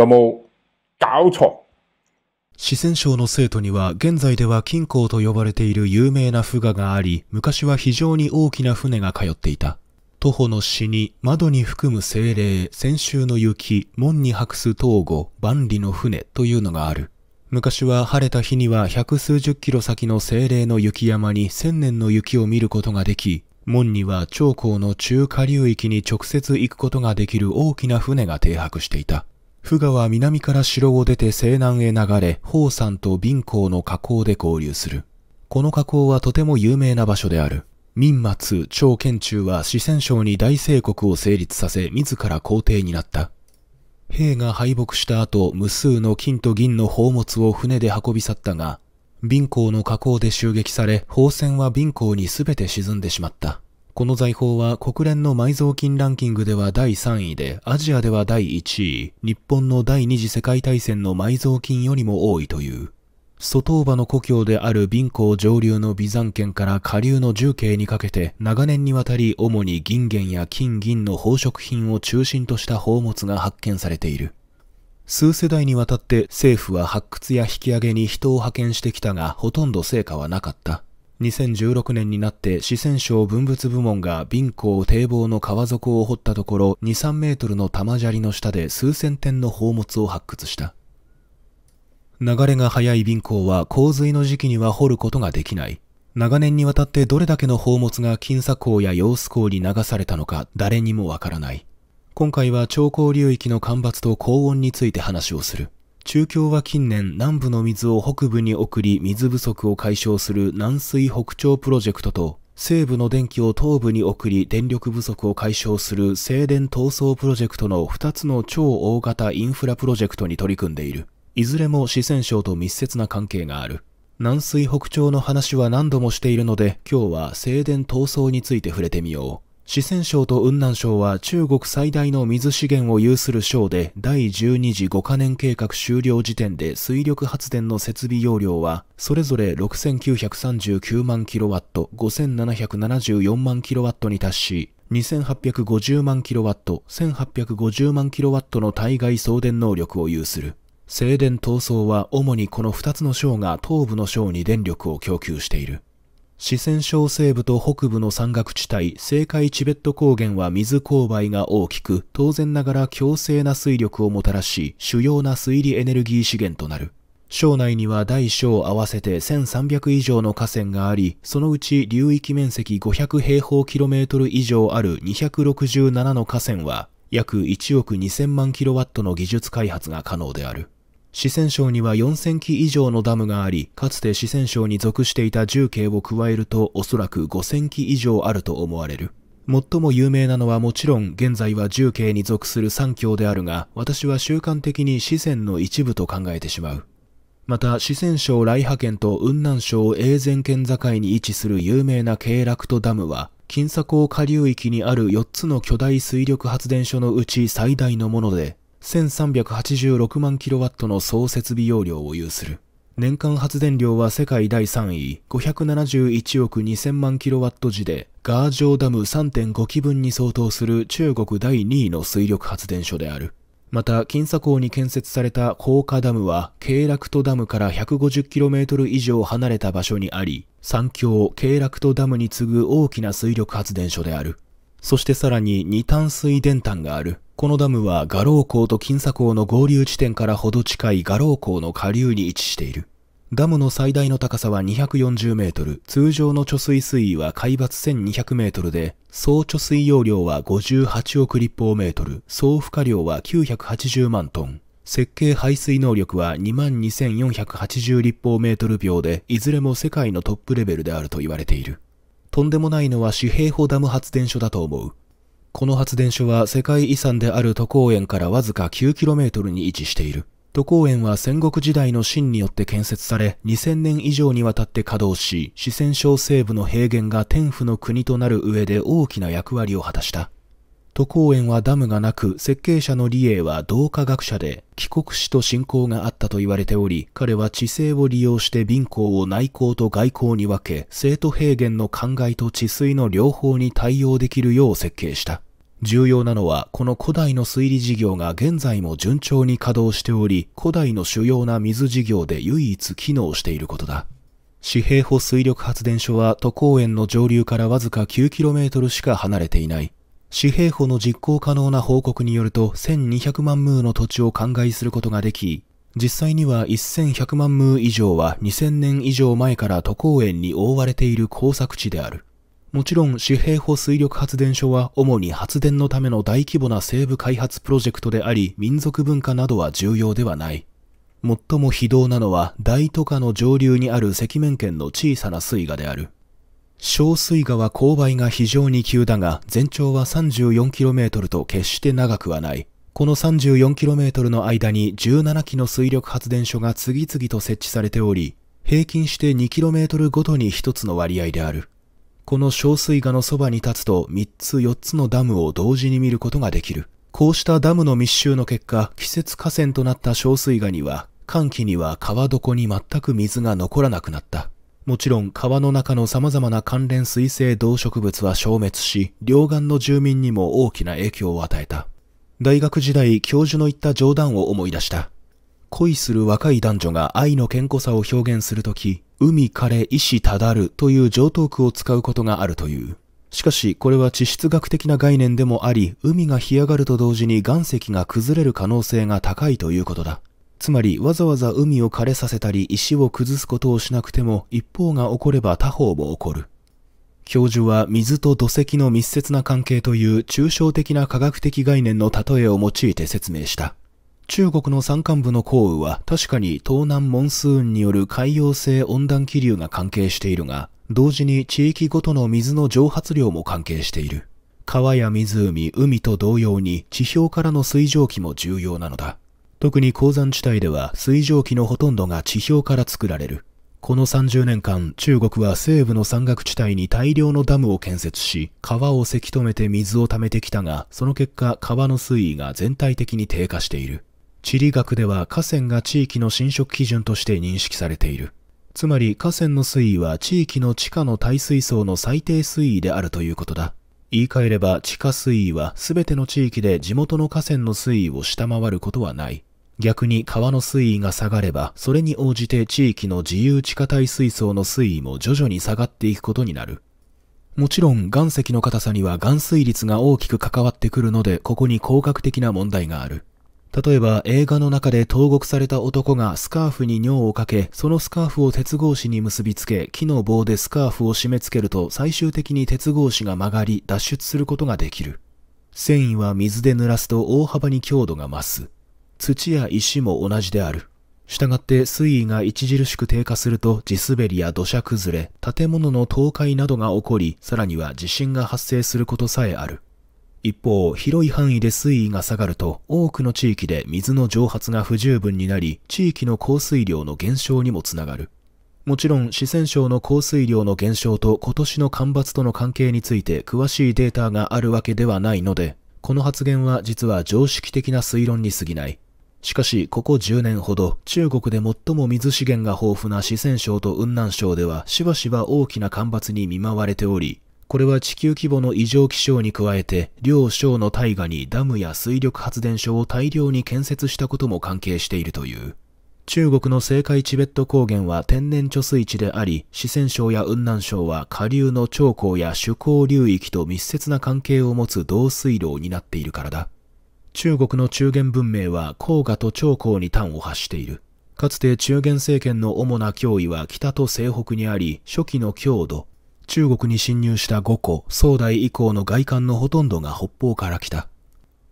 有冇搞錯？四川省の生徒には現在では金港と呼ばれている有名なフガがあり、昔は非常に大きな船が通っていた。徒歩の死に、窓に含む精霊、先週の雪、門に白す東郷、万里の船というのがある。昔は晴れた日には百数十キロ先の精霊の雪山に千年の雪を見ることができ、門には長江の中下流域に直接行くことができる大きな船が停泊していた。富賀は南から城を出て西南へ流れ、宝山と貧港の河口で合流する。この河口はとても有名な場所である。民末、長建中は四川省に大帝国を成立させ、自ら皇帝になった。兵が敗北した後、無数の金と銀の宝物を船で運び去ったが、貧港の河口で襲撃され、宝船は貧港にすべて沈んでしまった。この財宝は国連の埋蔵金ランキングでは第3位で、アジアでは第1位、日本の第二次世界大戦の埋蔵金よりも多いという。ソトーバの故郷である貧鉱上流のビザン県から下流の重慶にかけて長年にわたり主に銀元や金銀の宝飾品を中心とした宝物が発見されている。数世代にわたって政府は発掘や引き上げに人を派遣してきたがほとんど成果はなかった。2016年になって四川省文物部門が瓶港堤防の川底を掘ったところ2、3メートルの玉砂利の下で数千点の宝物を発掘した。流れが速い瓶港は洪水の時期には掘ることができない。長年にわたってどれだけの宝物が金砂港や揚子港に流されたのか誰にもわからない。今回は長江流域の干ばつと高温について話をする。中共は近年南部の水を北部に送り水不足を解消する南水北朝プロジェクトと西部の電気を東部に送り電力不足を解消する静電闘争プロジェクトの2つの超大型インフラプロジェクトに取り組んでいる。いずれも四川省と密接な関係がある。南水北朝の話は何度もしているので今日は静電闘争について触れてみよう。四川省と雲南省は中国最大の水資源を有する省で第12次5カ年計画終了時点で水力発電の設備容量はそれぞれ6939万キロワット、5774万キロワットに達し、2850万キロワット、1850万キロワットの対外送電能力を有する。静電闘争は主にこの2つの省が東部の省に電力を供給している。四川省西部と北部の山岳地帯、青海チベット高原は水勾配が大きく、当然ながら強制な水力をもたらし、主要な水利エネルギー資源となる。省内には大小合わせて1300以上の河川があり、そのうち流域面積500平方キロメートル以上ある267の河川は、約1億2000万キロワットの技術開発が可能である。四川省には4000基以上のダムがあり、かつて四川省に属していた重慶を加えるとおそらく5000基以上あると思われる。最も有名なのはもちろん現在は重慶に属する三峡であるが、私は習慣的に四川の一部と考えてしまう。また四川省来派県と雲南省永禅県境に位置する有名な経絡とダムは、金鎖港下流域にある4つの巨大水力発電所のうち最大のもので、1386万キロワットの総設備容量を有する。年間発電量は世界第3位、571億2000万キロワット時で、ガージョーダム3.5基分に相当する中国第2位の水力発電所である。また、金砂港に建設された高架ダムは、経絡とダムから 150km 以上離れた場所にあり、三峡、経絡とダムに次ぐ大きな水力発電所である。そしてさらに二炭水電炭がある。このダムは画廊港と金砂港の合流地点からほど近い画廊港の下流に位置している。ダムの最大の高さは240メートル、通常の貯水水位は海抜1200メートルで、総貯水容量は58億立方メートル、総負荷量は980万トン。設計排水能力は22,480立方メートル秒で、いずれも世界のトップレベルであると言われている。とんでもないのは紙幣方ダム発電所だと思う。この発電所は世界遺産である都公園からわずか 9km に位置している。都公園は戦国時代の秦によって建設され、2000年以上にわたって稼働し、四川省西部の平原が天府の国となる上で大きな役割を果たした。都公園はダムがなく、設計者の李鋭は同科学者で、帰国史と親交があったと言われており、彼は地勢を利用して貧困を内向と外向に分け、生徒平原の灌漑と治水の両方に対応できるよう設計した。重要なのは、この古代の水利事業が現在も順調に稼働しており、古代の主要な水事業で唯一機能していることだ。紙幣保水力発電所は都公園の上流からわずか 9km しか離れていない。紙幣法の実行可能な報告によると1200万ムーの土地を灌漑することができ、実際には1100万ムー以上は2000年以上前から都公園に覆われている工作地である。もちろん紙幣法水力発電所は主に発電のための大規模な西部開発プロジェクトであり民族文化などは重要ではない。最も非道なのは大都下の上流にある赤面圏の小さな水河である。小水川勾配が非常に急だが、全長は 34km と決して長くはない。この 34km の間に17基の水力発電所が次々と設置されており、平均して 2km ごとに1つの割合である。この小水河のそばに立つと3つ4つのダムを同時に見ることができる。こうしたダムの密集の結果、季節河川となった小水河には、寒気には川床に全く水が残らなくなった。もちろん川の中の様々な関連水生動植物は消滅し、両岸の住民にも大きな影響を与えた。大学時代教授の言った冗談を思い出した。恋する若い男女が愛の健康さを表現するとき、海彼意志ただるという上等句を使うことがあるという。しかし、これは地質学的な概念でもあり、海が干上がると同時に岩石が崩れる可能性が高いということだ。つまりわざわざ海を枯れさせたり石を崩すことをしなくても一方が起これば他方も起こる。教授は水と土石の密接な関係という抽象的な科学的概念の例えを用いて説明した。中国の山間部の降雨は確かに東南モンスーンによる海洋性温暖気流が関係しているが、同時に地域ごとの水の蒸発量も関係している。川や湖、海と同様に地表からの水蒸気も重要なのだ。特に鉱山地帯では水蒸気のほとんどが地表から作られる。この30年間、中国は西部の山岳地帯に大量のダムを建設し、川をせき止めて水をためてきたが、その結果、川の水位が全体的に低下している。地理学では河川が地域の浸食基準として認識されている。つまり河川の水位は地域の地下の耐水層の最低水位であるということだ。言い換えれば地下水位は全ての地域で地元の河川の水位を下回ることはない。逆に川の水位が下がれば、それに応じて地域の自由地下帯水槽の水位も徐々に下がっていくことになる。もちろん岩石の硬さには含水率が大きく関わってくるので、ここに工学的な問題がある。例えば映画の中で投獄された男がスカーフに尿をかけ、そのスカーフを鉄格子に結びつけ、木の棒でスカーフを締め付けると最終的に鉄格子が曲がり脱出することができる。繊維は水で濡らすと大幅に強度が増す。土や石も同じである。従って水位が著しく低下すると地滑りや土砂崩れ、建物の倒壊などが起こり、さらには地震が発生することさえある。一方、広い範囲で水位が下がると、多くの地域で水の蒸発が不十分になり、地域の降水量の減少にもつながる。もちろん四川省の降水量の減少と今年の干ばつとの関係について詳しいデータがあるわけではないので、この発言は実は常識的な推論に過ぎない。しかし、ここ10年ほど、中国で最も水資源が豊富な四川省と雲南省では、しばしば大きな干ばつに見舞われており、これは地球規模の異常気象に加えて、両省の大河にダムや水力発電所を大量に建設したことも関係しているという。中国の西海チベット高原は天然貯水池であり、四川省や雲南省は下流の長江や主港流域と密接な関係を持つ導水路を担っているからだ。中国の中原文明は黄河と長江に端を発している。かつて中原政権の主な脅威は北と西北にあり、初期の強度、中国に侵入した五個、宋代以降の外観のほとんどが北方から来た。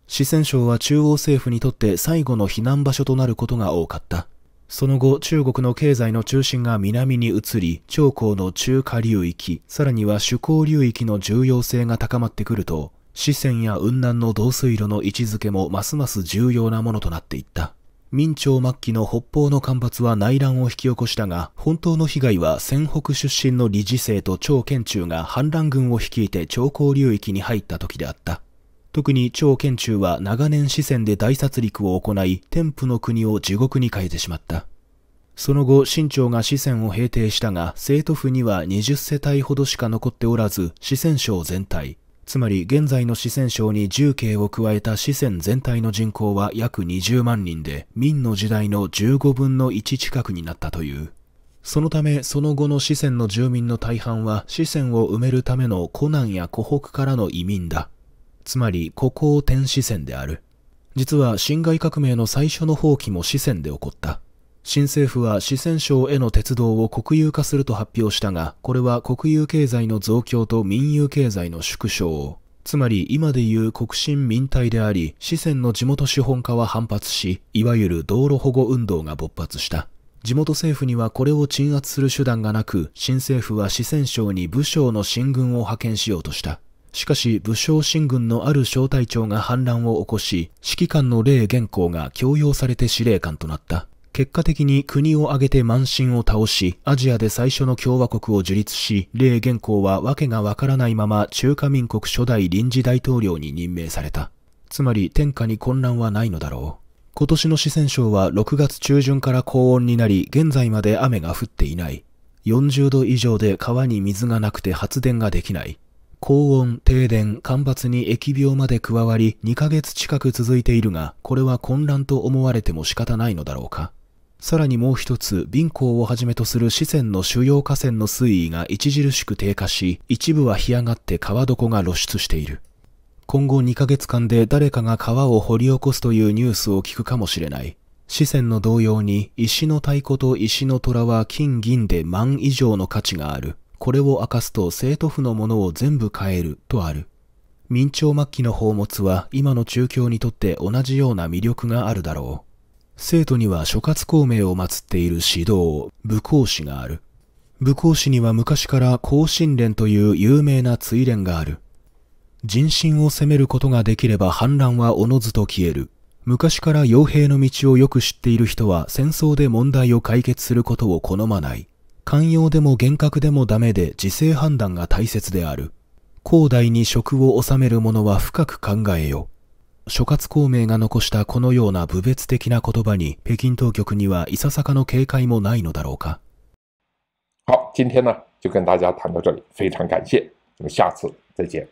四川省は中央政府にとって最後の避難場所となることが多かった。その後、中国の経済の中心が南に移り、長江の中華流域、さらには主港流域の重要性が高まってくると、四川や雲南の導水路の位置づけもますます重要なものとなっていった。明朝末期の北方の干ばつは内乱を引き起こしたが、本当の被害は仙北出身の理事生と張建中が反乱軍を率いて長江流域に入った時であった。特に張建中は長年四川で大殺戮を行い、天賦の国を地獄に変えてしまった。その後、清朝が四川を平定したが、生徒府には20世帯ほどしか残っておらず、四川省全体、つまり現在の四川省に重慶を加えた四川全体の人口は約20万人で、明の時代の15分の1近くになったという。そのため、その後の四川の住民の大半は四川を埋めるための湖南や湖北からの移民だ。つまり、ここを天四川である。実は、辛亥革命の最初の放棄も四川で起こった。新政府は四川省への鉄道を国有化すると発表したが、これは国有経済の増強と民有経済の縮小。つまり今でいう国進民体であり、四川の地元資本家は反発し、いわゆる道路保護運動が勃発した。地元政府にはこれを鎮圧する手段がなく、新政府は四川省に武将の進軍を派遣しようとした。しかし武将進軍のある小隊長が反乱を起こし、指揮官の霊元公が強要されて司令官となった。結果的に国を挙げて満身を倒し、アジアで最初の共和国を樹立し、黎元稿は訳がわからないまま中華民国初代臨時大統領に任命された。つまり天下に混乱はないのだろう。今年の四川省は6月中旬から高温になり、現在まで雨が降っていない。40度以上で川に水がなくて発電ができない。高温、停電、干ばつに疫病まで加わり2ヶ月近く続いているが、これは混乱と思われても仕方ないのだろうか。さらにもう一つ、貧乏をはじめとする四川の主要河川の水位が著しく低下し、一部は干上がって川床が露出している。今後2ヶ月間で誰かが川を掘り起こすというニュースを聞くかもしれない。四川の同様に、石の太鼓と石の虎は金銀で万以上の価値がある。これを明かすと生徒府のものを全部買える、とある。明朝末期の宝物は今の中京にとって同じような魅力があるだろう。生徒には諸葛孔明を祀っている指導、武功師がある。武功師には昔から孔信連という有名な追連がある。人心を攻めることができれば反乱はおのずと消える。昔から傭兵の道をよく知っている人は戦争で問題を解決することを好まない。寛容でも厳格でもダメで自制判断が大切である。広大に職を治める者は深く考えよ。諸葛孔明が残したこのような部別的な言葉に北京当局にはいささかの警戒もないのだろうか好今天呢就跟大家谈到这里非常感谢下次再见